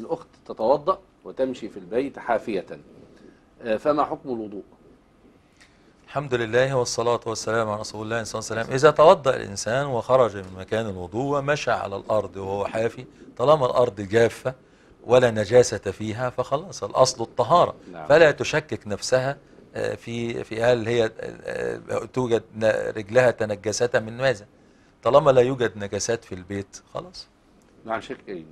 الأخت تتوضأ وتمشي في البيت حافية آه، فما حكم الوضوء الحمد لله والصلاة والسلام على رسول الله صلى الله عليه وسلم إذا توضأ الإنسان وخرج من مكان الوضوء ومشى على الأرض وهو حافي طالما الأرض جافة ولا نجاسة فيها فخلاص الأصل الطهارة نعم. فلا تشكك نفسها آه، في في هل هي آه، توجد رجلها تنجست من ماذا طالما لا يوجد نجاسات في البيت خلاص نعم شيخ إيه؟